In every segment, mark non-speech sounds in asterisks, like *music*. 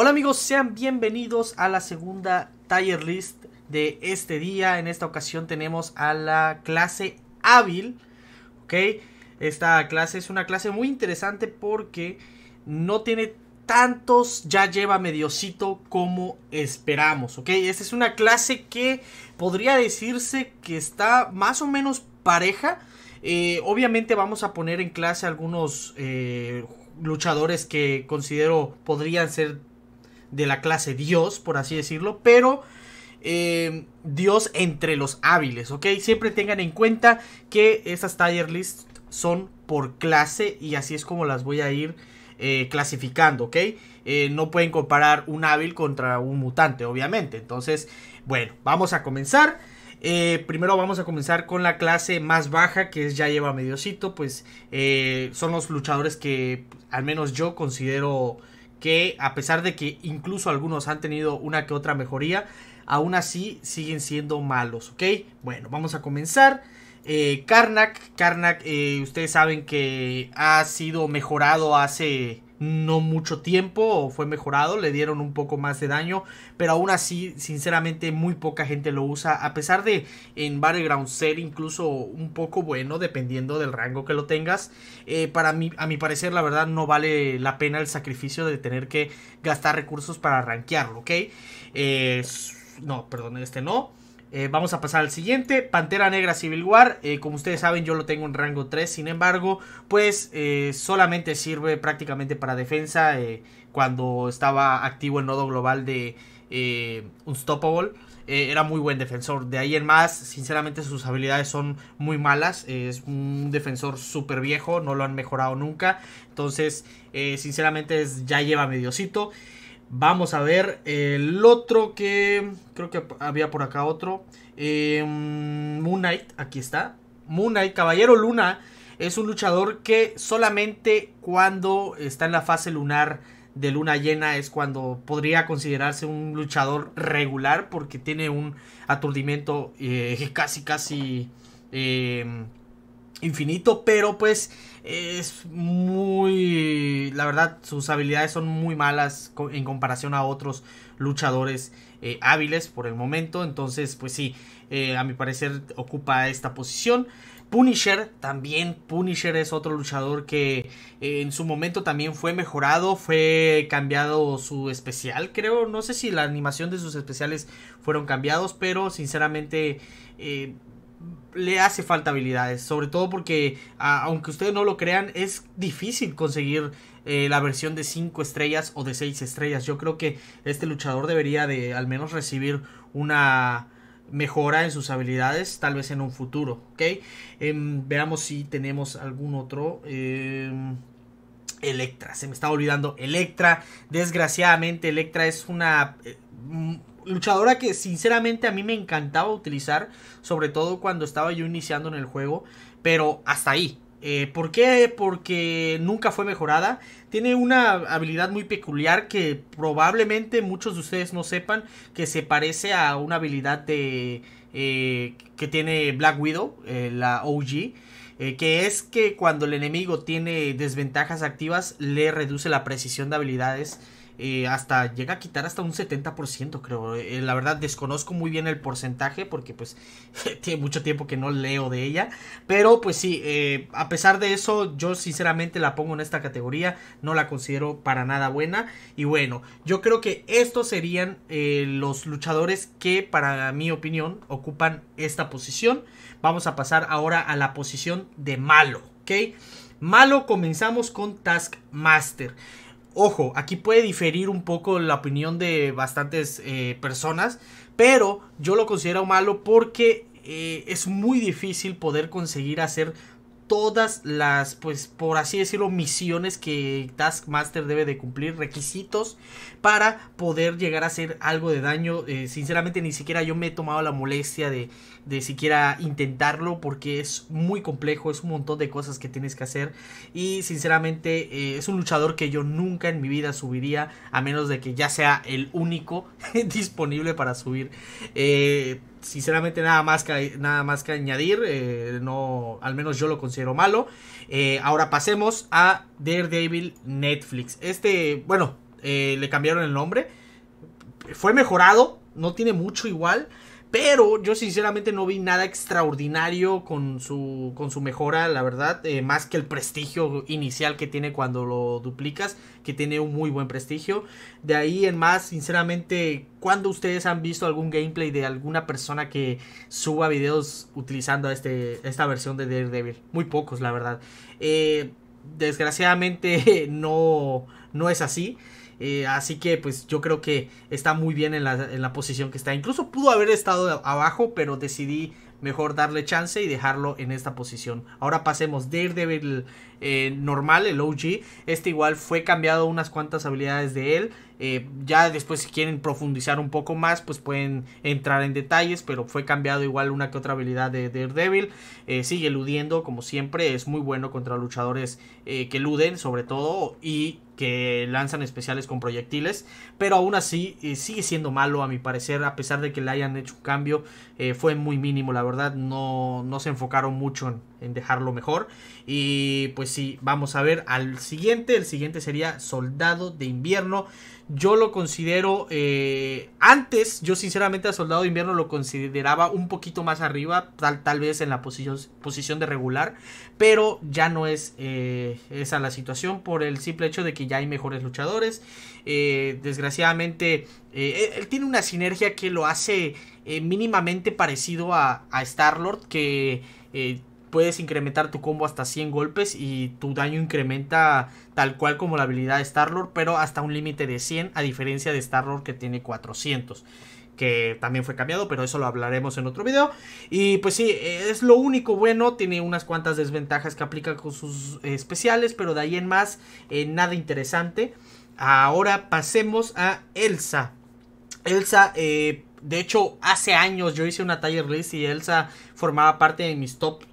Hola amigos, sean bienvenidos a la segunda tier list de este día. En esta ocasión tenemos a la clase hábil. ¿Ok? Esta clase es una clase muy interesante porque no tiene tantos, ya lleva mediocito como esperamos. ¿Ok? Esta es una clase que podría decirse que está más o menos pareja. Eh, obviamente vamos a poner en clase algunos eh, luchadores que considero podrían ser de la clase Dios, por así decirlo, pero eh, Dios entre los hábiles, ¿ok? Siempre tengan en cuenta que estas tier lists son por clase y así es como las voy a ir eh, clasificando, ¿ok? Eh, no pueden comparar un hábil contra un mutante, obviamente. Entonces, bueno, vamos a comenzar. primero vamos a comenzar con la clase más baja, que es ya lleva mediocito, pues son los luchadores que al menos yo considero que a pesar de que incluso algunos han tenido una que otra mejoría, aún así siguen siendo malos, ¿ok? Bueno, vamos a comenzar. Eh, Karnak, Karnak, eh, ustedes saben que ha sido mejorado hace no mucho tiempo fue mejorado, le dieron un poco más de daño, pero aún así, sinceramente, muy poca gente lo usa, a pesar de en Battleground ser incluso un poco bueno, dependiendo del rango que lo tengas, eh, para mí, a mi parecer, la verdad, no vale la pena el sacrificio de tener que gastar recursos para rankearlo, ¿ok? Eh, no, perdón, este no. Eh, vamos a pasar al siguiente, Pantera Negra Civil War. Eh, como ustedes saben, yo lo tengo en rango 3. Sin embargo, pues eh, solamente sirve prácticamente para defensa cuando estaba activo el nodo global de Unstoppable. era muy buen defensor. De ahí en más, sinceramente sus habilidades son muy malas. es un defensor súper viejo, no lo han mejorado nunca. Entonces, sinceramente ya lleva mediocito. Vamos a ver el otro que creo que había por acá otro. Eh, Moon Knight, aquí está. Moon Knight, Caballero Luna, es un luchador que solamente cuando está en la fase lunar de luna llena es cuando podría considerarse un luchador regular porque tiene un aturdimiento eh, *laughs* casi casi eh, infinito, pero pues es muy la verdad sus habilidades son muy malas en comparación a otros luchadores eh, hábiles por el momento. Entonces, pues sí, eh, a mi parecer ocupa esta posición. Punisher también, Punisher es otro luchador que eh, en su momento también fue mejorado, fue cambiado su especial, creo, no sé si la animación de sus especiales fueron cambiados, pero sinceramente le hace falta habilidades, sobre todo porque, aunque ustedes no lo crean, es difícil conseguir eh, la versión de 5 estrellas o de 6 estrellas. Yo creo que este luchador debería de al menos recibir una mejora en sus habilidades, tal vez en un futuro, ¿ok? Em, veamos si tenemos algún otro. Em, Electra, se me estaba olvidando. Electra, desgraciadamente, Electra es una eh, luchadora que sinceramente a mí me encantaba utilizar, sobre todo cuando estaba yo iniciando en el juego, pero hasta ahí. Eh, ¿Por qué? Porque nunca fue mejorada. Tiene una habilidad muy peculiar que probablemente muchos de ustedes no sepan, que se parece a una habilidad de, eh, que tiene Black Widow, eh, la OG. que es que cuando el enemigo tiene desventajas activas le reduce la precisión de habilidades eh, hasta llega a quitar hasta un 70%, creo. Eh, la verdad desconozco muy bien el porcentaje porque pues *laughs* tiene mucho tiempo que no leo de ella. Pero pues sí, eh, a pesar de eso yo sinceramente la pongo en esta categoría, no la considero para nada buena. Y bueno, yo creo que estos serían los luchadores que para mi opinión ocupan esta posición. Vamos a pasar ahora a la posición de malo, ¿ok? Malo comenzamos con Taskmaster. Ojo, aquí puede diferir un poco la opinión de bastantes eh, personas, pero yo lo considero malo porque eh, es muy difícil poder conseguir hacer todas las, pues por así decirlo, misiones que Taskmaster debe de cumplir, requisitos para poder llegar a hacer algo de daño. Eh, sinceramente ni siquiera yo me he tomado la molestia de, de siquiera intentarlo porque es muy complejo, es un montón de cosas que tienes que hacer y sinceramente eh, es un luchador que yo nunca en mi vida subiría a menos de que ya sea el único *laughs* disponible para subir. Eh, sinceramente nada más que, nada más que añadir. Eh, no, al menos yo lo considero malo. Eh, ahora pasemos a Daredevil Netflix. Este, bueno, eh, le cambiaron el nombre. Fue mejorado, no tiene mucho igual. Pero yo sinceramente no vi nada extraordinario con su, con su mejora, la verdad. Eh, más que el prestigio inicial que tiene cuando lo duplicas, que tiene un muy buen prestigio. De ahí en más, sinceramente, cuando ustedes han visto algún gameplay de alguna persona que suba videos utilizando este, esta versión de Daredevil? Muy pocos, la verdad. Eh, desgraciadamente *laughs* no, no es así. Eh, así que pues yo creo que está muy bien en la, posición que está. Incluso pudo haber estado abajo, pero decidí mejor darle chance y dejarlo en esta posición. Ahora pasemos Daredevil eh, normal, el OG. Este igual fue cambiado unas cuantas habilidades de él. Eh, ya después si quieren profundizar un poco más, pues pueden entrar en detalles, pero fue cambiado igual una que otra habilidad de Daredevil. sigue eludiendo, como siempre, es muy bueno contra luchadores que eluden, sobre todo, y que lanzan especiales con proyectiles, pero aún así eh, sigue siendo malo a mi parecer, a pesar de que le hayan hecho un cambio, eh, fue muy mínimo, la verdad, no, no se enfocaron mucho en, dejarlo mejor. Y pues sí, vamos a ver al siguiente, el siguiente sería Soldado de Invierno, yo lo considero, eh, antes yo sinceramente a Soldado de Invierno lo consideraba un poquito más arriba, tal, vez en la posición, posición de regular, pero ya no es esa la situación por el simple hecho de que ya hay mejores luchadores. Eh, desgraciadamente, eh, él tiene una sinergia que lo hace eh, mínimamente parecido a, a Star-Lord, que puedes incrementar tu combo hasta 100 golpes y tu daño incrementa tal cual como la habilidad de Star-Lord, pero hasta un límite de 100, a diferencia de Star-Lord que tiene 400 que también fue cambiado, pero eso lo hablaremos en otro video. Y pues sí, es lo único bueno, tiene unas cuantas desventajas que aplica con sus eh, especiales, pero de ahí en más, eh, nada interesante. Ahora pasemos a Elsa. Elsa, eh, de hecho, hace años yo hice una tier list y Elsa formaba parte de mis top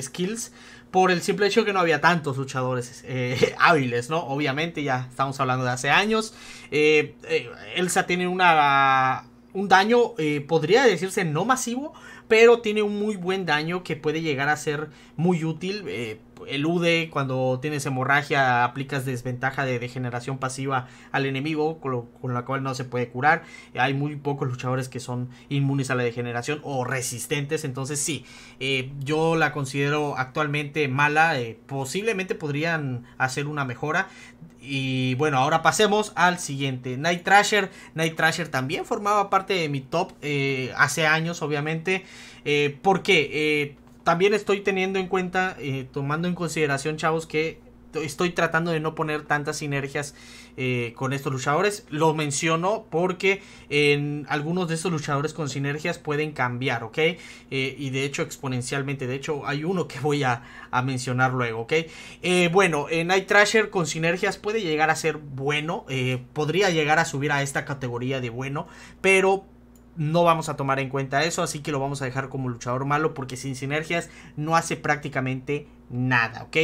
skills por el simple hecho que no había tantos luchadores *laughs* hábiles, ¿no? Obviamente, ya estamos hablando de hace años. Elsa tiene una un daño, eh, podría decirse no masivo, pero tiene un muy buen daño que puede llegar a ser muy útil. Eh, elude cuando tienes hemorragia, aplicas desventaja de degeneración pasiva al enemigo, con, la cual no se puede curar. Hay muy pocos luchadores que son inmunes a la degeneración o resistentes, entonces sí, eh, yo la considero actualmente mala. posiblemente podrían hacer una mejora. Y bueno, ahora pasemos al siguiente. Night Thrasher. Night Thrasher también formaba parte de mi top eh, hace años, obviamente. Eh, porque eh, también estoy teniendo en cuenta, tomando en consideración, chavos, que estoy tratando de no poner tantas sinergias eh, con estos luchadores. Lo menciono porque en algunos de estos luchadores con sinergias pueden cambiar, ¿ok? Eh, y de hecho exponencialmente, de hecho hay uno que voy a, mencionar luego, ¿ok? Eh, bueno, bueno, Night Trasher con sinergias puede llegar a ser bueno, podría llegar a subir a esta categoría de bueno, pero no vamos a tomar en cuenta eso, así que lo vamos a dejar como luchador malo porque sin sinergias no hace prácticamente nada, ¿ok?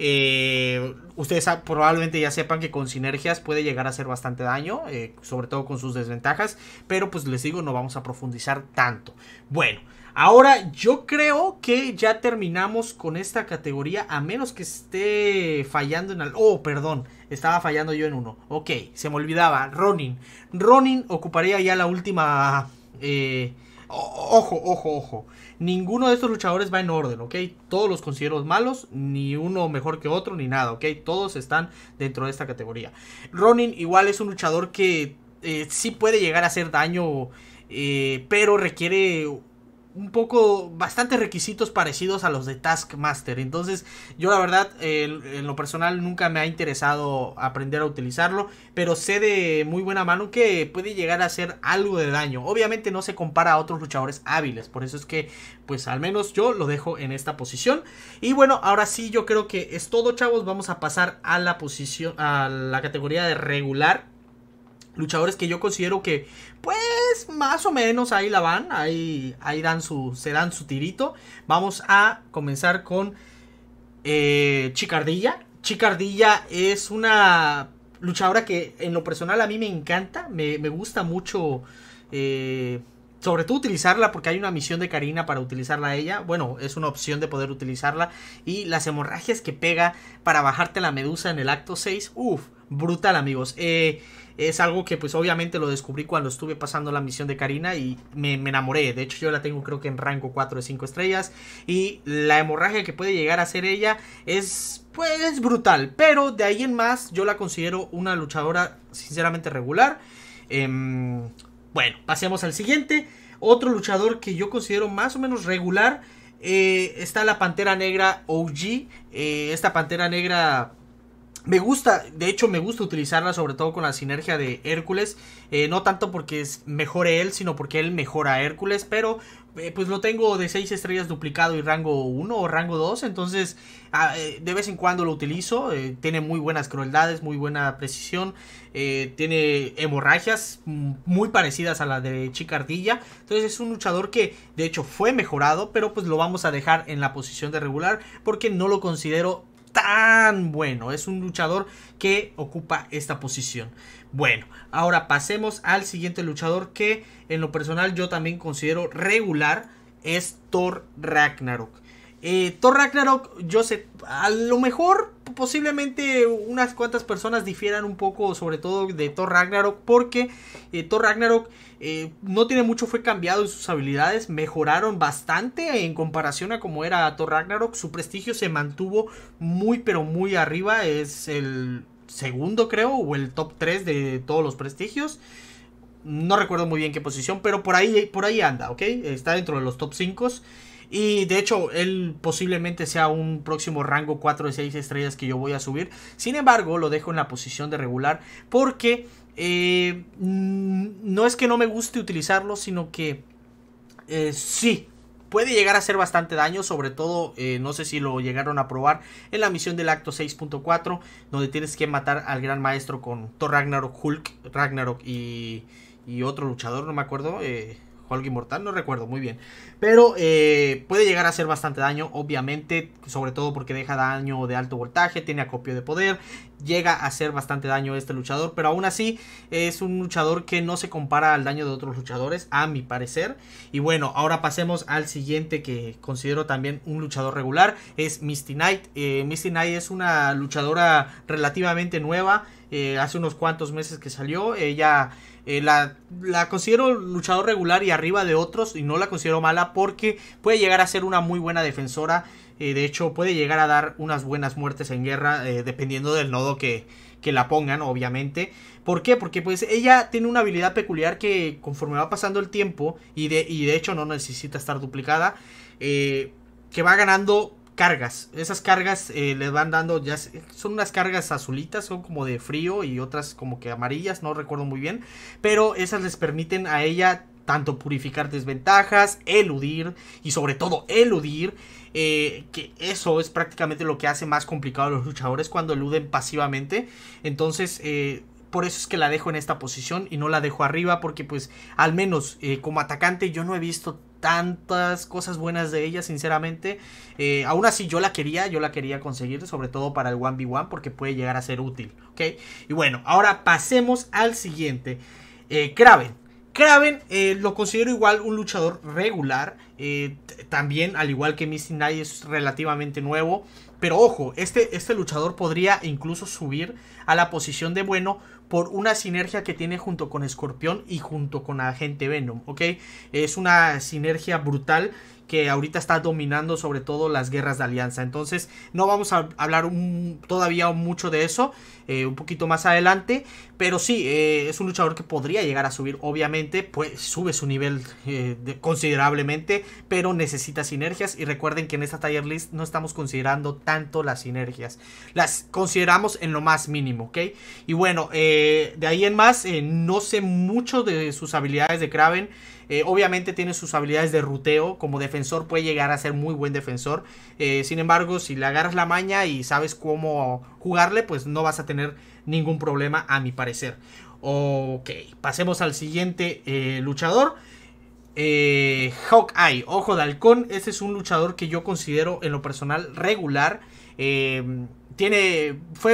Eh, ustedes probablemente ya sepan que con sinergias puede llegar a hacer bastante daño, eh, sobre todo con sus desventajas, pero pues les digo, no vamos a profundizar tanto. Bueno. Ahora yo creo que ya terminamos con esta categoría, a menos que esté fallando en... algo. Oh, perdón, estaba fallando yo en uno. Ok, se me olvidaba. Ronin. Ronin ocuparía ya la última eh, ojo, ojo, ojo. Ninguno de estos luchadores va en orden, ¿ok? Todos los considero malos, ni uno mejor que otro, ni nada, ¿ok? Todos están dentro de esta categoría. Ronin igual es un luchador que eh, sí puede llegar a hacer daño, eh, pero requiere un poco, bastantes requisitos parecidos a los de Taskmaster. Entonces, yo la verdad, en lo personal, nunca me ha interesado aprender a utilizarlo, pero sé de muy buena mano que puede llegar a hacer algo de daño. Obviamente no se compara a otros luchadores hábiles, por eso es que, pues al menos yo lo dejo en esta posición. Y bueno, ahora sí, yo creo que es todo, chavos. Vamos a pasar a la posición, a la categoría de regular luchadores que yo considero que, pues, más o menos ahí la van, ahí, ahí dan su, se dan su tirito. Vamos a comenzar con eh, Chicardilla. Chicardilla es una luchadora que en lo personal a mí me encanta, me, me gusta mucho. Eh, sobre todo utilizarla porque hay una misión de Karina para utilizarla a ella. Bueno, es una opción de poder utilizarla. Y las hemorragias que pega para bajarte la medusa en el acto 6. Uf, brutal, amigos. Eh, es algo que pues obviamente lo descubrí cuando estuve pasando la misión de Karina y me, enamoré. De hecho yo la tengo creo que en rango 4 de 5 estrellas y la hemorragia que puede llegar a ser ella es pues es brutal. Pero de ahí en más yo la considero una luchadora sinceramente regular. Em, bueno, pasemos al siguiente. Otro luchador que yo considero más o menos regular eh, está la Pantera Negra OG. Eh, esta Pantera Negra me gusta, de hecho me gusta utilizarla sobre todo con la sinergia de Hércules, eh, no tanto porque es mejore él, sino porque él mejora a Hércules, pero eh, pues lo tengo de 6 estrellas duplicado y rango 1 o rango 2, entonces ah, eh, de vez en cuando lo utilizo, tiene muy buenas crueldades, muy buena precisión, tiene hemorragias muy parecidas a la de Chicardilla, entonces es un luchador que de hecho fue mejorado, pero pues lo vamos a dejar en la posición de regular porque no lo considero tan bueno. Es un luchador que ocupa esta posición. Bueno, ahora pasemos al siguiente luchador que en lo personal yo también considero regular. Es Thor Ragnarok. Eh, Thor Ragnarok, yo sé, a lo mejor posiblemente unas cuantas personas difieran un poco, sobre todo de Thor Ragnarok, porque eh, Thor Ragnarok eh, no tiene mucho, fue cambiado en sus habilidades, mejoraron bastante en comparación a como era Thor Ragnarok, su prestigio se mantuvo muy pero muy arriba, es el segundo creo, o el top 3 de todos los prestigios. No recuerdo muy bien qué posición, pero por ahí, por ahí anda, ¿ok? Está dentro de los top 5. Y de hecho, él posiblemente sea un próximo rango 4 de 6 estrellas que yo voy a subir. Sin embargo, lo dejo en la posición de regular porque eh, mm, no es que no me guste utilizarlo, sino que eh, sí, puede llegar a hacer bastante daño, sobre todo, eh, no sé si lo llegaron a probar en la misión del acto 6.4, donde tienes que matar al gran maestro con Thor Ragnarok, Hulk, Ragnarok y, otro luchador, no me acuerdo, eh, algo Inmortal, no recuerdo muy bien. Pero eh, puede llegar a hacer bastante daño, obviamente, sobre todo porque deja daño de alto voltaje, tiene acopio de poder llega a hacer bastante daño este luchador, pero aún así es un luchador que no se compara al daño de otros luchadores, a mi parecer. Y bueno, ahora pasemos al siguiente que considero también un luchador regular, es Misty Knight. Eh, Misty Knight es una luchadora relativamente nueva, eh, hace unos cuantos meses que salió, ella... Eh, la, la, considero luchador regular y arriba de otros y no la considero mala porque puede llegar a ser una muy buena defensora. Eh, de hecho, puede llegar a dar unas buenas muertes en guerra, eh, dependiendo del nodo que, la pongan, obviamente. ¿Por qué? Porque pues ella tiene una habilidad peculiar que conforme va pasando el tiempo, y de, de hecho no necesita estar duplicada, eh, que va ganando cargas. Esas cargas le van dando, ya son unas cargas azulitas, son como de frío y otras como que amarillas, no recuerdo muy bien, pero esas les permiten a ella tanto purificar desventajas, eludir y sobre todo eludir eh, que eso es prácticamente lo que hace más complicado a los luchadores cuando eluden pasivamente. Entonces, eh, por eso es que la dejo en esta posición y no la dejo arriba porque pues al menos eh, como atacante yo no he visto tantas cosas buenas de ella sinceramente aún así yo la quería yo la quería conseguir sobre todo para el 1v1 porque puede llegar a ser útil ok y bueno ahora pasemos al siguiente eh, Kraven Kraven eh, lo considero igual un luchador regular. Eh, también, al igual que Misty Knight, es relativamente nuevo. Pero ojo, este, este luchador podría incluso subir a la posición de bueno por una sinergia que tiene junto con Escorpión y junto con Agente Venom, ¿ok? Es una sinergia brutal que ahorita está dominando sobre todo las guerras de alianza. Entonces no vamos a hablar todavía mucho de eso, eh, un poquito más adelante, pero sí, eh, es un luchador que podría llegar a subir, obviamente, pues sube su nivel eh, considerablemente, pero necesita sinergias y recuerden que en esta tier list no estamos considerando tanto las sinergias, las consideramos en lo más mínimo, ¿ok? Y bueno, de ahí en más, no sé mucho de sus habilidades de Kraven. Eh, obviamente tiene sus habilidades de ruteo, como defensor puede llegar a ser muy buen defensor. Eh, sin embargo, si le agarras la maña y sabes cómo jugarle, pues no vas a tener ningún problema, a mi parecer. Ok, pasemos al siguiente eh, luchador. Hawkeye, Ojo de Halcón. Este es un luchador que yo considero en lo personal regular. Eh,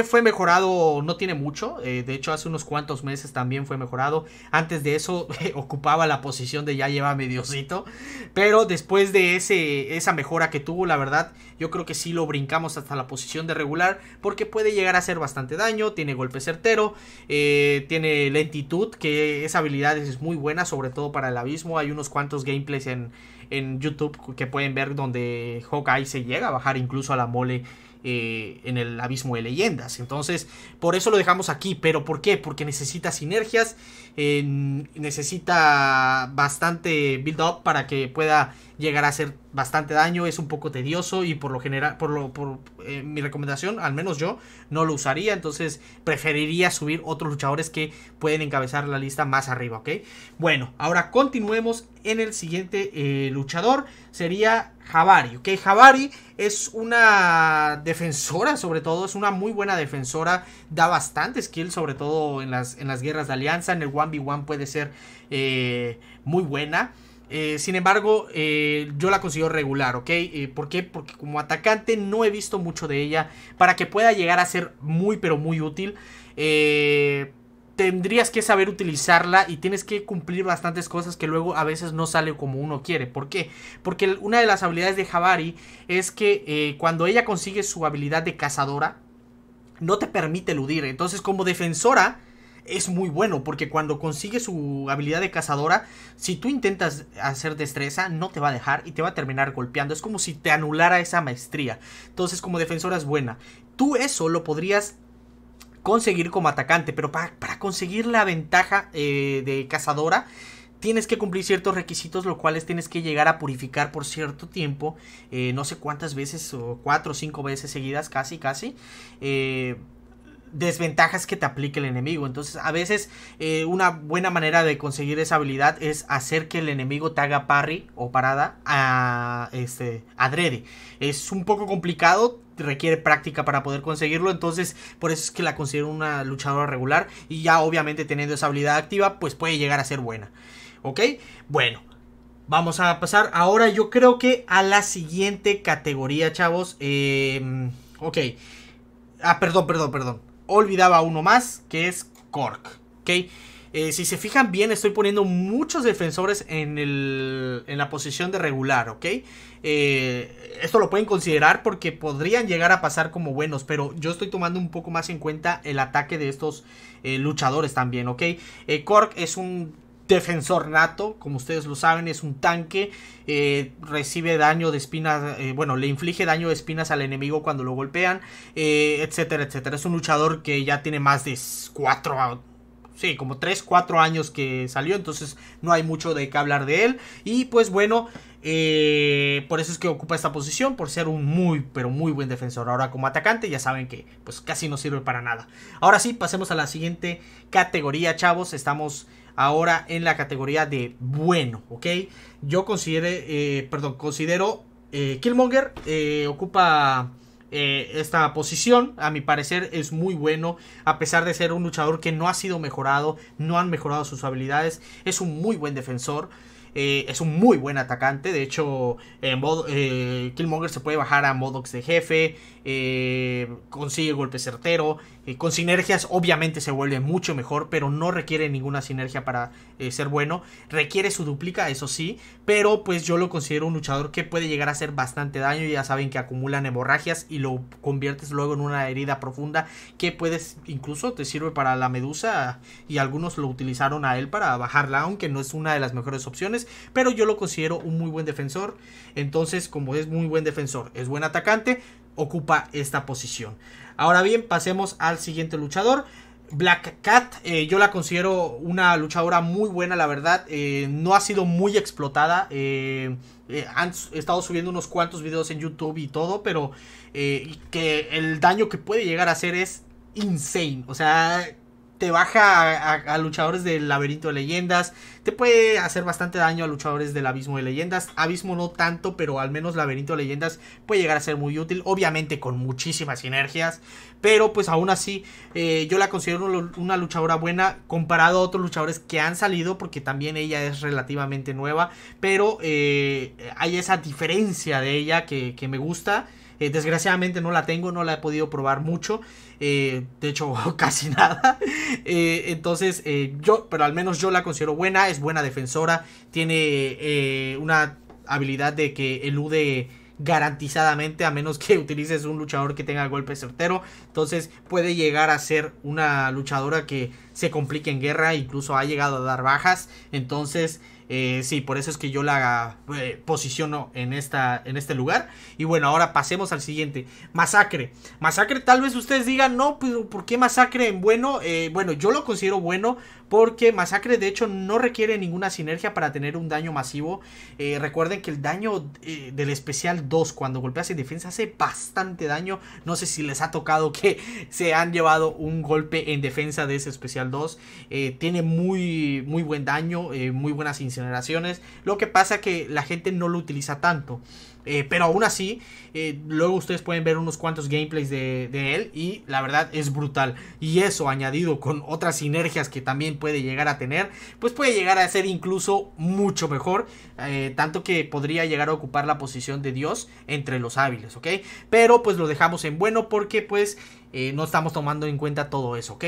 fue, mejorado, no tiene mucho. Eh, de hecho, hace unos cuantos meses también fue mejorado. Antes de eso, *laughs* eh, ocupaba la posición de ya lleva mediocito. Pero después de esa mejora que tuvo, la verdad, yo creo que sí lo brincamos hasta la posición de regular. Porque puede llegar a hacer bastante daño. Tiene golpe certero. Eh, tiene lentitud. Que esa habilidad es muy buena, sobre todo para el abismo. Hay unos cuantos gameplays en, en YouTube que pueden ver donde Hawkeye se llega a bajar incluso a la mole eh, en el abismo de leyendas. Entonces, por eso lo dejamos aquí. ¿Pero por qué? Porque necesita sinergias, eh, necesita bastante build-up para que pueda llegar a hacer bastante daño. Es un poco tedioso y por lo general, por, lo, eh, mi recomendación, al menos yo, no lo usaría. Entonces, preferiría subir otros luchadores que pueden encabezar la lista más arriba, ¿ok? Bueno, ahora continuemos en el siguiente luchador. Sería Javari ¿ok? Javari es una defensora, sobre todo, es una muy buena defensora, da bastante skill, sobre todo en las, en las guerras de alianza, en el 1v1 puede ser eh, muy buena. Eh, sin embargo, eh, yo la considero regular, ¿ok? ¿Por qué? Porque como atacante no he visto mucho de ella para que pueda llegar a ser muy, pero muy útil. Eh, tendrías que saber utilizarla y tienes que cumplir bastantes cosas que luego a veces no sale como uno quiere. ¿Por qué? Porque una de las habilidades de Javari es que eh, cuando ella consigue su habilidad de cazadora, no te permite eludir. Entonces como defensora es muy bueno porque cuando consigue su habilidad de cazadora, si tú intentas hacer destreza, no te va a dejar y te va a terminar golpeando. Es como si te anulara esa maestría. Entonces como defensora es buena. Tú eso lo podrías conseguir como atacante, pero para, conseguir la ventaja eh, de cazadora tienes que cumplir ciertos requisitos, los cuales tienes que llegar a purificar por cierto tiempo, eh, no sé cuántas veces, o cuatro o cinco veces seguidas, casi, casi. Eh, desventajas que te aplique el enemigo entonces a veces una buena manera de conseguir esa habilidad es hacer que el enemigo te haga parry o parada a ah, este adrede es un poco complicado requiere práctica para poder conseguirlo. Entonces, por eso es que la considero una luchadora regular. Y ya obviamente teniendo esa habilidad activa, pues puede llegar a ser buena. ¿Ok? Bueno. Vamos a pasar ahora yo creo que a la siguiente categoría, chavos. Em, ok. Ah, perdón, perdón, perdón. Olvidaba uno más, que es Cork. ¿Ok? Eh, si se fijan bien, estoy poniendo muchos defensores en, el, en la posición de regular, ¿ok? Eh, esto lo pueden considerar porque podrían llegar a pasar como buenos, pero yo estoy tomando un poco más en cuenta el ataque de estos eh, luchadores también, ¿ok? Cork es un defensor nato, como ustedes lo saben, es un tanque, recibe daño de espinas, bueno, le inflige daño de espinas al enemigo cuando lo golpean, etcétera, etcétera. Es un luchador que ya tiene más de 4 sí, como 3, 4 años que salió, entonces no hay mucho de qué hablar de él. Y pues bueno, eh, por eso es que ocupa esta posición, por ser un muy, pero muy buen defensor. Ahora como atacante ya saben que pues casi no sirve para nada. Ahora sí, pasemos a la siguiente categoría, chavos. Estamos ahora en la categoría de bueno, ¿ok? Yo considero, eh, perdón, considero eh, Killmonger eh, ocupa eh, esta posición. A mi parecer es muy bueno, a pesar de ser un luchador que no ha sido mejorado, no han mejorado sus habilidades, es un muy buen defensor. Eh, es un muy buen atacante. De hecho, en eh, modo, eh, Killmonger se puede bajar a Modox de jefe. consigue golpe certero. con sinergias, obviamente, se vuelve mucho mejor. Pero no requiere ninguna sinergia para ser bueno. Requiere su duplica, eso sí. Pero pues yo lo considero un luchador que puede llegar a hacer bastante daño. Ya saben que acumulan hemorragias y lo conviertes luego en una herida profunda. Que puedes, incluso te sirve para la medusa. Y algunos lo utilizaron a él para bajarla. Aunque no es una de las mejores opciones pero yo lo considero un muy buen defensor. Entonces, como es muy buen defensor, es buen atacante, ocupa esta posición. Ahora bien, pasemos al siguiente luchador. Black Cat, eh, yo la considero una luchadora muy buena, la verdad. Eh, no ha sido muy explotada. Eh, han estado subiendo unos cuantos videos en YouTube y todo, pero que el daño que puede llegar a hacer es insane. O sea, te baja a, luchadores del laberinto de leyendas. Te puede hacer bastante daño a luchadores del abismo de leyendas. Abismo no tanto, pero al menos laberinto de leyendas puede llegar a ser muy útil. Obviamente con muchísimas sinergias. Pero pues aún así eh, yo la considero una luchadora buena comparado a otros luchadores que han salido. Porque también ella es relativamente nueva. Pero eh, hay esa diferencia de ella que, que me gusta. Eh, desgraciadamente no la tengo, no la he podido probar mucho. Eh, de hecho, *laughs* casi nada. Eh, entonces, yo, pero al menos yo la considero buena. Es buena defensora. Tiene una habilidad de que elude garantizadamente a menos que *laughs* utilices un luchador que tenga golpe certero. Entonces puede llegar a ser una luchadora que se complique en guerra, incluso ha llegado a dar bajas. Entonces eh, sí, por eso es que yo la eh, posiciono en, esta, en este lugar. Y bueno, ahora pasemos al siguiente. Masacre. Masacre, tal vez ustedes digan, no, pues ¿por qué masacre en bueno? Eh, bueno, yo lo considero bueno porque Masacre de hecho no requiere ninguna sinergia para tener un daño masivo. Eh, recuerden que el daño eh, del especial 2 cuando golpea en defensa hace bastante daño. No sé si les ha tocado que *laughs* se han llevado un golpe en defensa de ese especial 2. Eh, tiene muy, muy buen daño, muy buenas incineraciones. Lo que pasa que la gente no lo utiliza tanto. Eh, pero aún así, eh, luego ustedes pueden ver unos cuantos gameplays de, él y la verdad es brutal. Y eso añadido con otras sinergias que también puede llegar a tener, pues puede llegar a ser incluso mucho mejor. Eh, tanto que podría llegar a ocupar la posición de Dios entre los hábiles, ¿ok? Pero pues lo dejamos en bueno porque pues no estamos tomando en cuenta todo eso, ¿ok?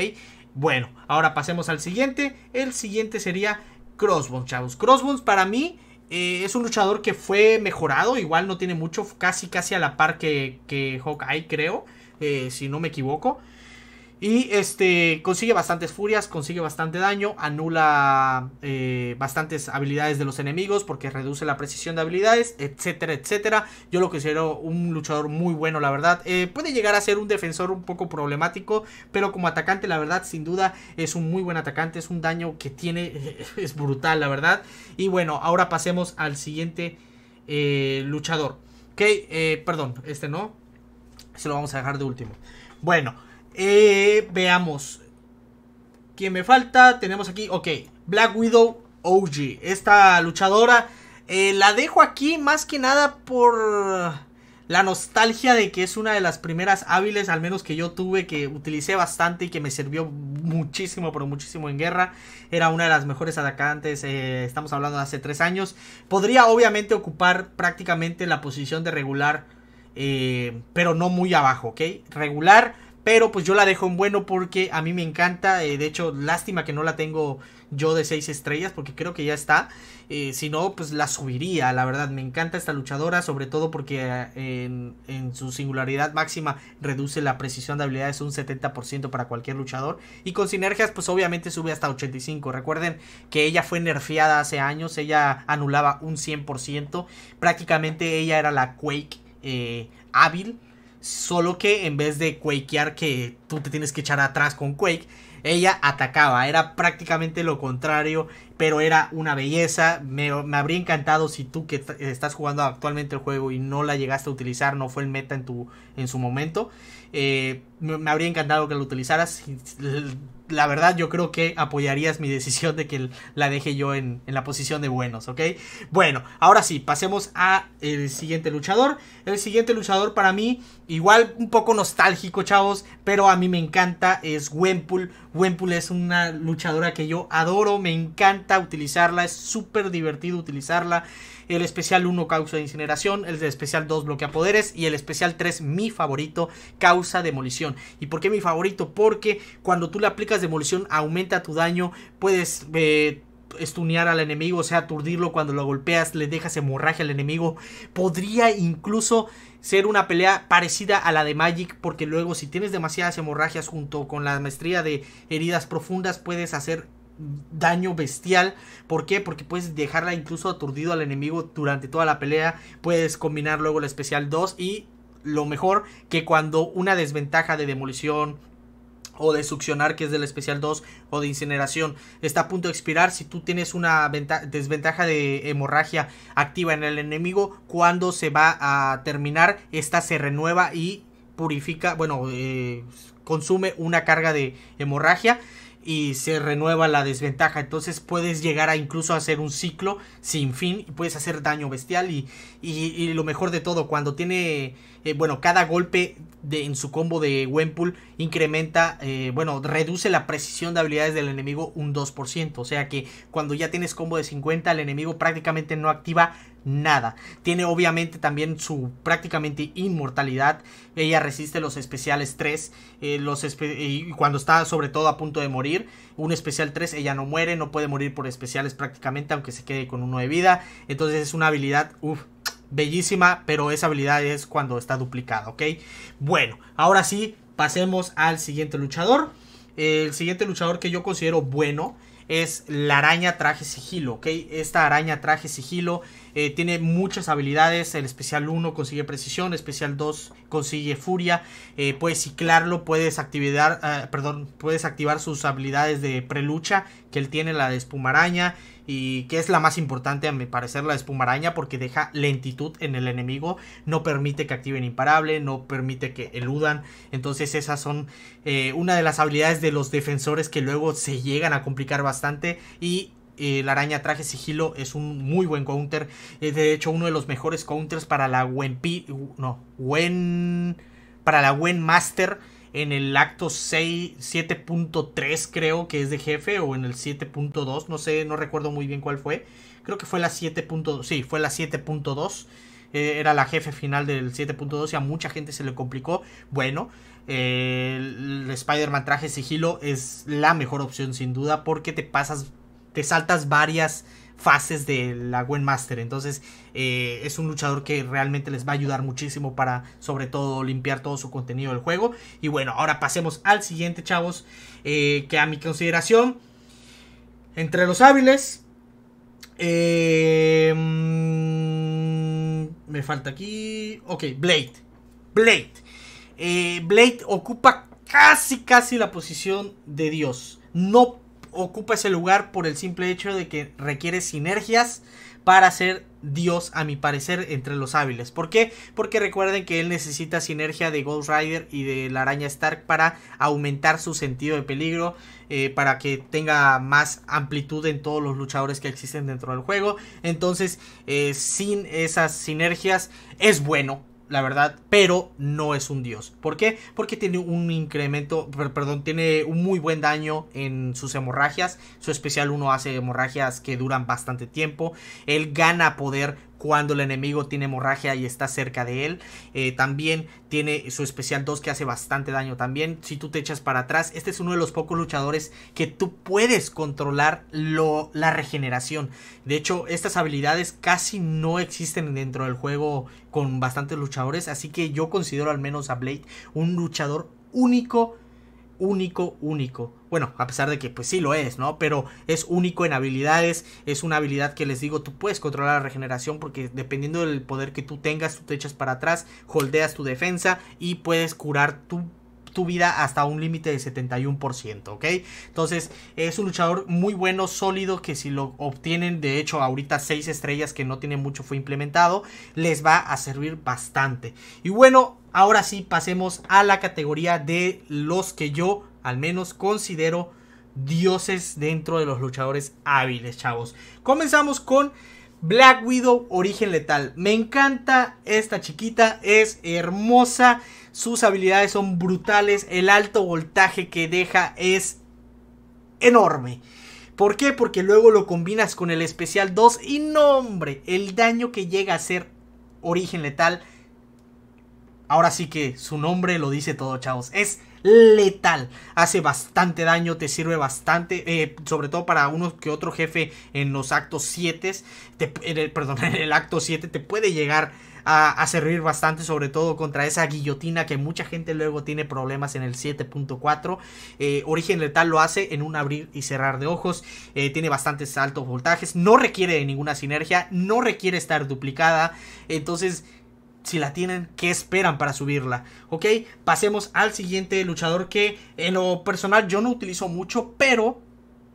Bueno, ahora pasemos al siguiente. El siguiente sería Crossbones, chavos. Crossbones para mí eh, es un luchador que fue mejorado, igual no tiene mucho, casi casi a la par que, que Hawkeye, creo, eh, si no me equivoco. Y este consigue bastantes furias, consigue bastante daño, anula eh, bastantes habilidades de los enemigos porque reduce la precisión de habilidades, etcétera, etcétera. Yo lo considero un luchador muy bueno, la verdad. Eh, puede llegar a ser un defensor un poco problemático, pero como atacante, la verdad, sin duda es un muy buen atacante. Es un daño que tiene, *laughs* es brutal, la verdad. Y bueno, ahora pasemos al siguiente eh, luchador. Ok, perdón, este no. Se lo vamos a dejar de último. Bueno. Eh, veamos. ¿Quién me falta? Tenemos aquí, ok, Black Widow OG. Esta luchadora eh, la dejo aquí más que nada por la nostalgia de que es una de las primeras hábiles, al menos que yo tuve, que utilicé bastante y que me sirvió muchísimo, pero muchísimo en guerra. Era una de las mejores atacantes, eh, estamos hablando de hace tres años. Podría obviamente ocupar prácticamente la posición de regular, pero no muy abajo, ¿ok? Regular pero pues yo la dejo en bueno porque a mí me encanta. Eh, de hecho, lástima que no la tengo yo de 6 estrellas porque creo que ya está. Eh, si no, pues la subiría. La verdad, me encanta esta luchadora, sobre todo porque eh, en, en, su singularidad máxima reduce la precisión de habilidades un 70% para cualquier luchador. Y con sinergias, pues obviamente sube hasta 85. Recuerden que ella fue nerfeada hace años, ella anulaba un 100%. Prácticamente ella era la Quake hábil. Solo que en vez de quakear que tú te tienes que echar atrás con Quake, ella atacaba. Era prácticamente lo contrario, pero era una belleza. Me, habría encantado si tú que estás jugando actualmente el juego y no la llegaste a utilizar, no fue el meta en, tu, en su momento. Eh, me, me, habría encantado que lo utilizaras la verdad yo creo que apoyarías mi decisión de que la deje yo en, la posición de buenos, ¿ok? Bueno, ahora sí, pasemos a el siguiente luchador. El siguiente luchador para mí, igual un poco nostálgico, chavos, pero a mí me encanta, es Wempul. Wempul es una luchadora que yo adoro, me encanta utilizarla, es súper divertido utilizarla. El especial 1 causa incineración, el especial 2 bloquea poderes y el especial 3 mi favorito causa demolición. ¿Y por qué mi favorito? Porque cuando tú le aplicas demolición aumenta tu daño, puedes... Eh, estunear al enemigo, o sea, aturdirlo cuando lo golpeas, le dejas hemorragia al enemigo. Podría incluso ser una pelea parecida a la de Magic, porque luego si tienes demasiadas hemorragias junto con la maestría de heridas profundas, puedes hacer daño bestial. ¿Por qué? Porque puedes dejarla incluso aturdido al enemigo durante toda la pelea. Puedes combinar luego la especial 2 y lo mejor que cuando una desventaja de demolición o de succionar, que es del especial 2, o de incineración. Está a punto de expirar. Si tú tienes una desventaja de hemorragia activa en el enemigo, cuando se va a terminar, esta se renueva y purifica, bueno, eh, consume una carga de hemorragia y se renueva la desventaja. Entonces puedes llegar a incluso hacer un ciclo sin fin. y Puedes hacer daño bestial. y, y lo mejor de todo, cuando tiene eh, bueno, cada golpe de, en su combo de Wempool incrementa, eh, bueno, reduce la precisión de habilidades del enemigo un 2%. O sea que cuando ya tienes combo de 50, el enemigo prácticamente no activa nada. Tiene obviamente también su prácticamente inmortalidad. Ella resiste los especiales 3. Eh, los y cuando está sobre todo a punto de morir, un especial 3, ella no muere, no puede morir por especiales prácticamente, aunque se quede con uno de vida. Entonces es una habilidad, uff bellísima, pero esa habilidad es cuando está duplicada, ¿ok? Bueno, ahora sí, pasemos al siguiente luchador. El siguiente luchador que yo considero bueno es la araña traje sigilo, ¿ok? Esta araña traje sigilo eh, tiene muchas habilidades. El especial 1 consigue precisión, especial 2 consigue furia. Eh, puedes ciclarlo, puedes activar, eh, perdón, puedes activar sus habilidades de prelucha que él tiene, la de espumaraña y que es la más importante a mi parecer la espumaraña porque deja lentitud en el enemigo, no permite que activen imparable, no permite que eludan, entonces esas son eh, una de las habilidades de los defensores que luego se llegan a complicar bastante y eh, la araña traje sigilo es un muy buen counter, es eh, de hecho uno de los mejores counters para la P. no, Gwen. para la Wen Master en el acto 7.3 creo que es de jefe o en el 7.2, no sé, no recuerdo muy bien cuál fue. Creo que fue la 7.2, sí, fue la 7.2. Eh, era la jefe final del 7.2 y a mucha gente se le complicó. Bueno, el Spider-Man traje sigilo es la mejor opción sin duda porque te pasas, te saltas varias fases de la Gwen Master. Entonces eh, es un luchador que realmente les va a ayudar muchísimo para sobre todo limpiar todo su contenido del juego. Y bueno, ahora pasemos al siguiente chavos eh, que a mi consideración entre los hábiles. Eh, mm, me falta aquí. Ok, Blade. Blade. Blade ocupa casi, casi la posición de Dios. No ocupa ese lugar por el simple hecho de que requiere sinergias para ser Dios, a mi parecer, entre los hábiles. ¿Por qué? Porque recuerden que él necesita sinergia de Ghost Rider y de la araña Stark para aumentar su sentido de peligro, eh, para que tenga más amplitud en todos los luchadores que existen dentro del juego. Entonces, eh, sin esas sinergias, es bueno, la verdad, pero no es un dios. ¿Por qué? Porque tiene un incremento, perdón, tiene un muy buen daño en sus hemorragias. Su especial uno hace hemorragias que duran bastante tiempo. Él gana poder cuando el enemigo tiene hemorragia y está cerca de él. Eh, también tiene su especial 2 que hace bastante daño también. Si tú te echas para atrás, este es uno de los pocos luchadores que tú puedes controlar la regeneración. De hecho, estas habilidades casi no existen dentro del juego con bastantes luchadores. Así que yo considero al menos a Blade un luchador único único, único. Bueno, a pesar de que pues sí lo es, ¿no? Pero es único en habilidades, es una habilidad que les digo, tú puedes controlar la regeneración porque dependiendo del poder que tú tengas, tú te echas para atrás, holdeas tu defensa y puedes curar tu tu vida hasta un límite de 71%, ¿ok? Entonces es un luchador muy bueno, sólido, que si lo obtienen, de hecho ahorita 6 estrellas que no tiene mucho fue implementado, les va a servir bastante. Y bueno, ahora sí pasemos a la categoría de los que yo al menos considero dioses dentro de los luchadores hábiles, chavos. Comenzamos con... Black Widow, origen letal. Me encanta esta chiquita, es hermosa sus habilidades son brutales. El alto voltaje que deja es enorme. ¿Por qué? Porque luego lo combinas con el especial 2 y no, hombre, el daño que llega a ser origen letal. Ahora sí que su nombre lo dice todo, chavos. Es letal. Hace bastante daño, te sirve bastante. Eh, sobre todo para uno que otro jefe en los actos 7. Perdón, *laughs* en el acto 7 te puede llegar a, servir bastante, sobre todo contra esa guillotina que mucha gente luego tiene problemas en el 7.4. Eh, Origen Letal lo hace en un abrir y cerrar de ojos, eh, tiene bastantes altos voltajes, no requiere de ninguna sinergia, no requiere estar duplicada, entonces si la tienen, ¿qué esperan para subirla? Ok, pasemos al siguiente luchador que en lo personal yo no utilizo mucho, pero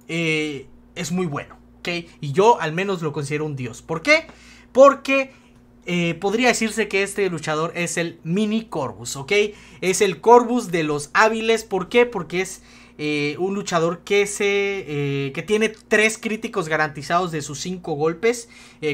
eh, es muy bueno. Ok, y yo al menos lo considero un dios. ¿Por qué? Porque eh, podría decirse que este luchador es el mini Corbus, ¿ok? Es el Corbus de los hábiles. ¿Por qué? Porque es eh, un luchador que, se, eh, que tiene tres críticos garantizados de sus cinco golpes.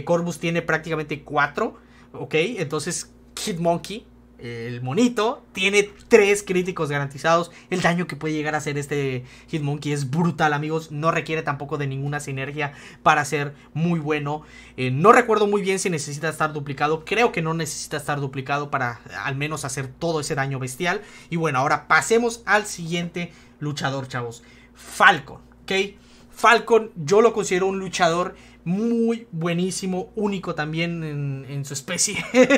Corbus tiene prácticamente cuatro, ¿ok? Entonces Kid Monkey el monito tiene tres críticos garantizados. El daño que puede llegar a hacer este Hitmonkey es brutal, amigos. No requiere tampoco de ninguna sinergia para ser muy bueno. Eh, no recuerdo muy bien si necesita estar duplicado. Creo que no necesita estar duplicado para al menos hacer todo ese daño bestial. Y bueno, ahora pasemos al siguiente luchador, chavos. Falcon, ¿ok? Falcon yo lo considero un luchador muy buenísimo, único también en, su especie. *laughs*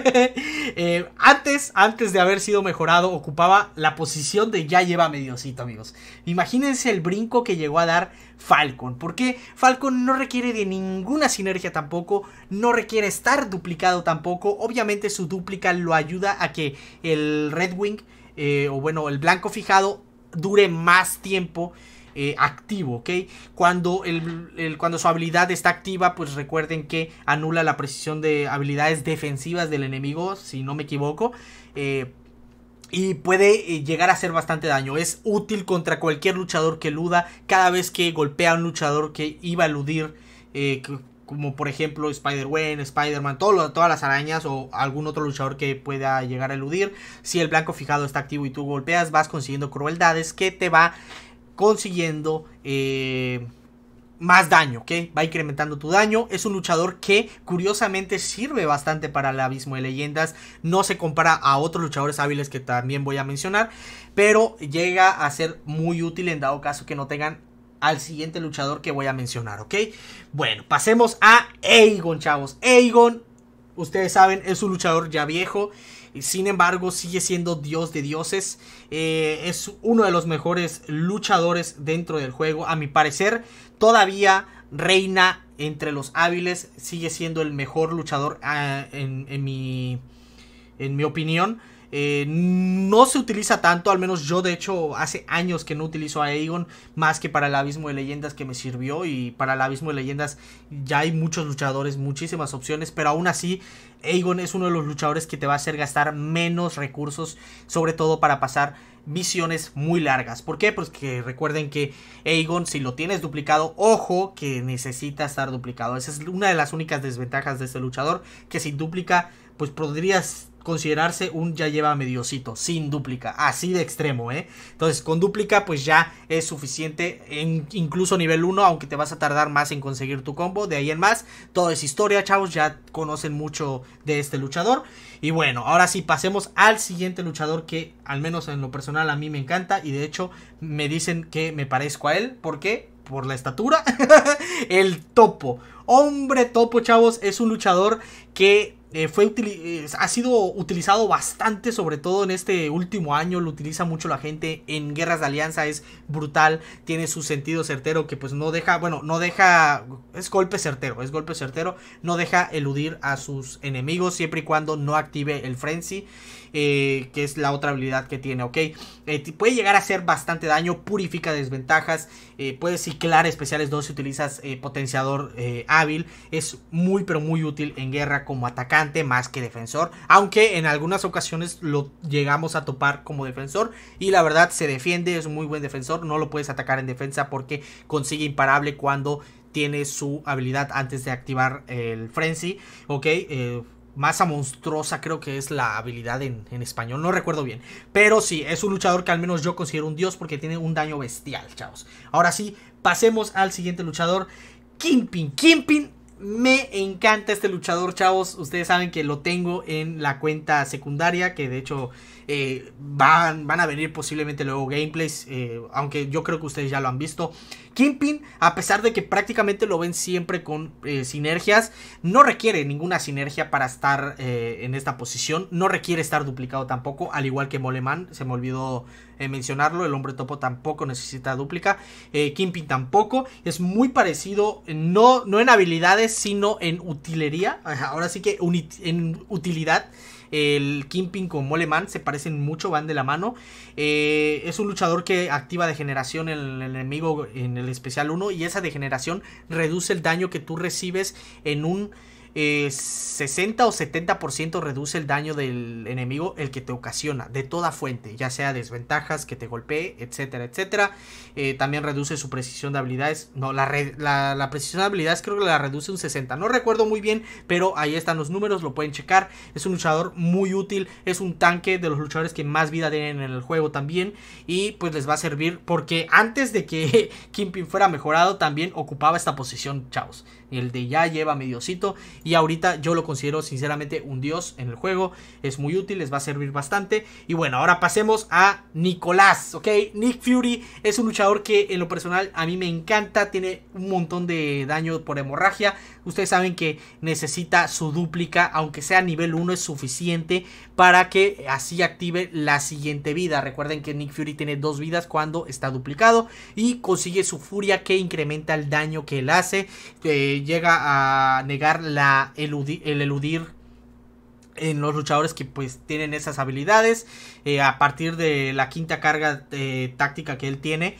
Eh, antes, antes de haber sido mejorado, ocupaba la posición de ya lleva mediocito, amigos. Imagínense el brinco que llegó a dar Falcon, porque Falcon no requiere de ninguna sinergia tampoco, no requiere estar duplicado tampoco. Obviamente su duplica lo ayuda a que el Red Wing, eh, o bueno, el blanco fijado, dure más tiempo eh, activo, ¿ok? Cuando, cuando su habilidad está activa, pues recuerden que anula la precisión de habilidades defensivas del enemigo, si no me equivoco. Eh, y puede eh, llegar a hacer bastante daño. Es útil contra cualquier luchador que eluda. Cada vez que golpea a un luchador que iba a eludir, como por ejemplo Spider-Man, Spider-Man, todas las arañas o algún otro luchador que pueda llegar a eludir. Si el blanco fijado está activo y tú golpeas, vas consiguiendo crueldades que te va consiguiendo eh, más daño, ¿ok? Va incrementando tu daño. Es un luchador que curiosamente sirve bastante para el abismo de leyendas. No se compara a otros luchadores hábiles que también voy a mencionar. Pero llega a ser muy útil en dado caso que no tengan al siguiente luchador que voy a mencionar, ¿ok? Bueno, pasemos a Aegon, chavos. Aegon, ustedes saben, es un luchador ya viejo. Sin embargo, sigue siendo dios de dioses. Eh, es uno de los mejores luchadores dentro del juego. A mi parecer, todavía reina entre los hábiles. Sigue siendo el mejor luchador ah, en, en mi opinión. Eh, no se utiliza tanto, al menos yo de hecho hace años que no utilizo a Aegon más que para el Abismo de Leyendas que me sirvió y para el Abismo de Leyendas ya hay muchos luchadores, muchísimas opciones, pero aún así Aegon es uno de los luchadores que te va a hacer gastar menos recursos, sobre todo para pasar visiones muy largas. ¿Por qué? Pues que recuerden que Aegon, si lo tienes duplicado, ojo que necesita estar duplicado. Esa es una de las únicas desventajas de este luchador, que si duplica, pues podrías considerarse un ya lleva mediocito, sin dúplica, así de extremo, ¿eh? Entonces, con dúplica, pues ya es suficiente, incluso nivel 1, aunque te vas a tardar más en conseguir tu combo, de ahí en más, todo es historia, chavos, ya conocen mucho de este luchador. Y bueno, ahora sí, pasemos al siguiente luchador que, al menos en lo personal, a mí me encanta, y de hecho, me dicen que me parezco a él, ¿por qué? por la estatura, *laughs* el topo. Hombre topo, chavos, es un luchador que eh, fue eh, ha sido utilizado bastante, sobre todo en este último año, lo utiliza mucho la gente en guerras de alianza, es brutal, tiene su sentido certero que pues no deja, bueno, no deja, es golpe certero, es golpe certero, no deja eludir a sus enemigos siempre y cuando no active el frenzy. Eh, que es la otra habilidad que tiene, ¿ok? Eh, puede llegar a hacer bastante daño, purifica desventajas, eh, puede ciclar especiales 2 si utilizas potenciador hábil, es muy pero muy útil en guerra como atacante más que defensor, aunque en algunas ocasiones lo llegamos a topar como defensor y la verdad se defiende, es un muy buen defensor, no lo puedes atacar en defensa porque consigue imparable cuando tiene su habilidad antes de activar el frenzy, ok, eh, masa monstruosa creo que es la habilidad en, español, no recuerdo bien. Pero sí, es un luchador que al menos yo considero un dios porque tiene un daño bestial, chavos. Ahora sí, pasemos al siguiente luchador, Kingpin. Kingpin me encanta este luchador, chavos. Ustedes saben que lo tengo en la cuenta secundaria, que de hecho eh, van, van, a venir posiblemente luego gameplays, eh, aunque yo creo que ustedes ya lo han visto. Kingpin, a pesar de que prácticamente lo ven siempre con eh, sinergias, no requiere ninguna sinergia para estar en esta posición. No requiere estar duplicado tampoco, al igual que Moleman. Se me olvidó eh, mencionarlo. El hombre topo tampoco necesita dúplica. Eh, Kimping tampoco. Es muy parecido, no, no en habilidades, sino en utilería. Ahora sí que en utilidad. El Kimping con Moleman se parecen mucho, van de la mano. Eh, es un luchador que activa degeneración en el enemigo en el especial 1 y esa degeneración reduce el daño que tú recibes en un 60 eh, o 70% reduce el daño del enemigo el que te ocasiona, de toda fuente, ya sea desventajas, que te golpee, etcétera, etcétera. Eh, también reduce su precisión de habilidades. No, la, precisión de habilidades creo que la reduce un 60. No recuerdo muy bien, pero ahí están los números, lo pueden checar. Es un luchador muy útil, es un tanque de los luchadores que más vida tienen en el juego también. Y pues les va a servir porque antes de que *laughs* Kimpin fuera mejorado, también ocupaba esta posición, chavos. El de ya lleva mediocito y ahorita yo lo considero sinceramente un dios en el juego. Es muy útil, les va a servir bastante. Y bueno, ahora pasemos a Nicolás, ¿ok? Nick Fury es un luchador que en lo personal a mí me encanta. Tiene un montón de daño por hemorragia. Ustedes saben que necesita su dúplica, aunque sea nivel 1 es suficiente para que así active la siguiente vida. Recuerden que Nick Fury tiene dos vidas cuando está duplicado y consigue su furia que incrementa el daño que él hace. Eh, llega a negar la el eludir en los luchadores que pues tienen esas habilidades. Eh, a partir de la quinta carga eh, táctica que él tiene,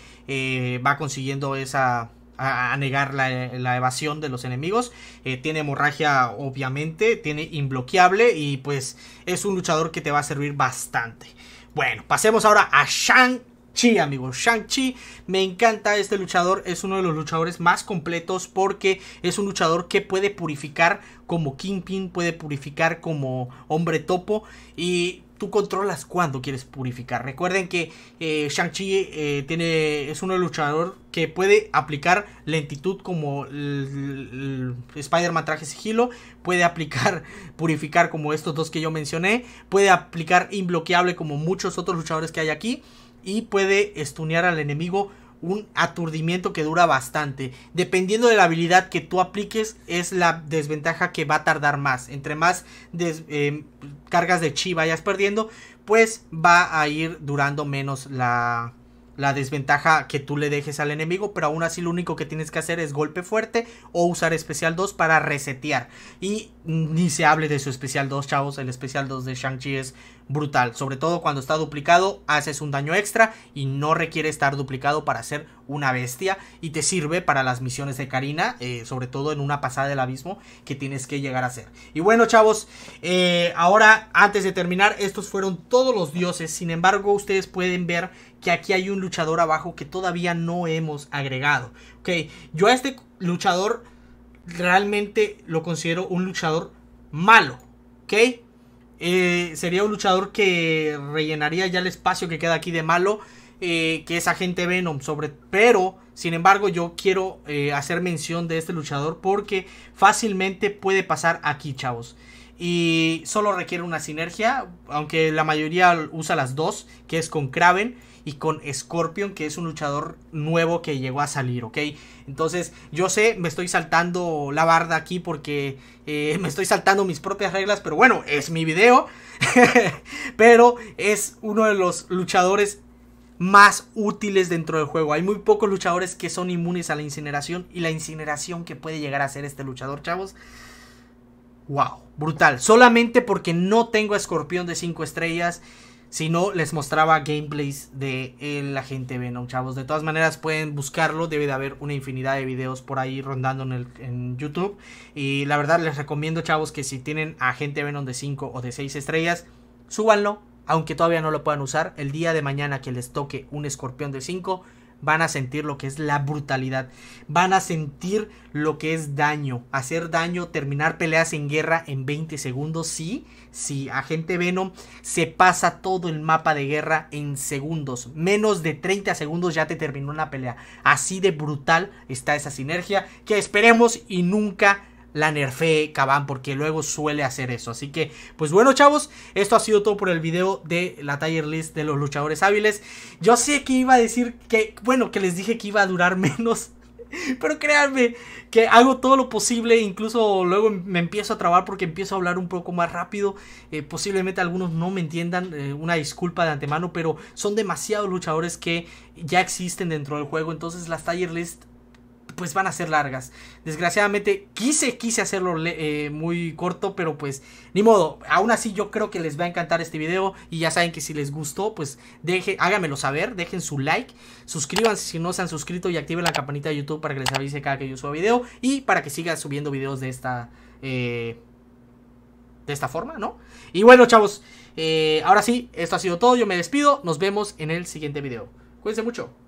va consiguiendo esa a, negar la, evasión de los enemigos. Eh, tiene hemorragia, obviamente. Tiene imbloqueable. Y pues es un luchador que te va a servir bastante. Bueno, pasemos ahora a Shang chi amigos. Shang-Chi me encanta este luchador, es uno de los luchadores más completos porque es un luchador que puede purificar como Kingpin, puede purificar como hombre topo y tú controlas cuándo quieres purificar. Recuerden que eh, Shang-Chi eh, es uno es los luchador que puede aplicar lentitud como Spider-Man traje sigilo, puede aplicar *laughs* purificar como estos dos que yo mencioné, puede aplicar inbloqueable como muchos otros luchadores que hay aquí y puede estunear al enemigo un aturdimiento que dura bastante. Dependiendo de la habilidad que tú apliques, es la desventaja que va a tardar más. Entre más em, cargas de chi vayas perdiendo, pues va a ir durando menos la, la desventaja que tú le dejes al enemigo, pero aún así lo único que tienes que hacer es golpe fuerte o usar especial 2 para resetear. Y ni se hable de su especial 2, chavos, el especial 2 de Shang-Chi es brutal. Sobre todo cuando está duplicado, haces un daño extra y no requiere estar duplicado para ser una bestia. Y te sirve para las misiones de Karina, eh, sobre todo en una pasada del abismo que tienes que llegar a hacer. Y bueno, chavos, eh, ahora antes de terminar, estos fueron todos los dioses. Sin embargo, ustedes pueden ver que aquí hay un luchador abajo que todavía no hemos agregado. Ok, yo a este luchador realmente lo considero un luchador malo. ¿Ok? Eh, sería un luchador que rellenaría ya el espacio que queda aquí de malo, eh, que es agente Venom. Sobre, pero, sin embargo, yo quiero eh, hacer mención de este luchador porque fácilmente puede pasar aquí, chavos. Y solo requiere una sinergia, aunque la mayoría usa las dos, que es con Kraven y con Scorpion, que es un luchador nuevo que llegó a salir, ¿ok? Entonces, yo sé, me estoy saltando la barda aquí porque eh, *laughs* me estoy saltando mis propias reglas, pero bueno, es mi video. *laughs* pero es uno de los luchadores más útiles dentro del juego. Hay muy pocos luchadores que son inmunes a la incineración y la incineración que puede llegar a ser este luchador, chavos. Wow, brutal. Solamente porque no tengo a escorpión de 5 estrellas si no, les mostraba gameplays de el agente Venom, chavos. De todas maneras, pueden buscarlo. Debe de haber una infinidad de videos por ahí rondando en, YouTube. Y la verdad, les recomiendo, chavos, que si tienen a agente Venom de 5 o de 6 estrellas, súbanlo. Aunque todavía no lo puedan usar. El día de mañana que les toque un escorpión de 5 van a sentir lo que es la brutalidad, van a sentir lo que es daño, hacer daño, terminar peleas en guerra en 20 segundos, sí, sí, agente Venom se pasa todo el mapa de guerra en segundos, menos de 30 segundos ya te terminó una pelea, así de brutal está esa sinergia que esperemos y nunca la nerfé, cabán, porque luego suele hacer eso. Así que, pues bueno, chavos, esto ha sido todo por el video de la tier list de los luchadores hábiles. Yo sé que iba a decir que, bueno, que les dije que iba a durar *laughs* menos. Pero créanme que hago todo lo posible, incluso luego me empiezo a trabar porque empiezo a hablar un poco más rápido. Eh, posiblemente algunos no me entiendan, eh, una disculpa de antemano, pero son demasiados luchadores que ya existen dentro del juego. Entonces las tier list pues van a ser largas. Desgraciadamente quise, quise hacerlo eh, muy corto, pero pues ni modo. Aún así yo creo que les va a encantar este video y ya saben que si les gustó, pues deje, háganmelo saber, dejen su like, suscríbanse si no se han suscrito y activen la campanita de YouTube para que les avise cada que yo suba video y para que siga subiendo videos de esta... Eh, de esta forma, ¿no? Y bueno, chavos, eh, ahora sí, esto ha sido todo, yo me despido, nos vemos en el siguiente video. Cuídense mucho.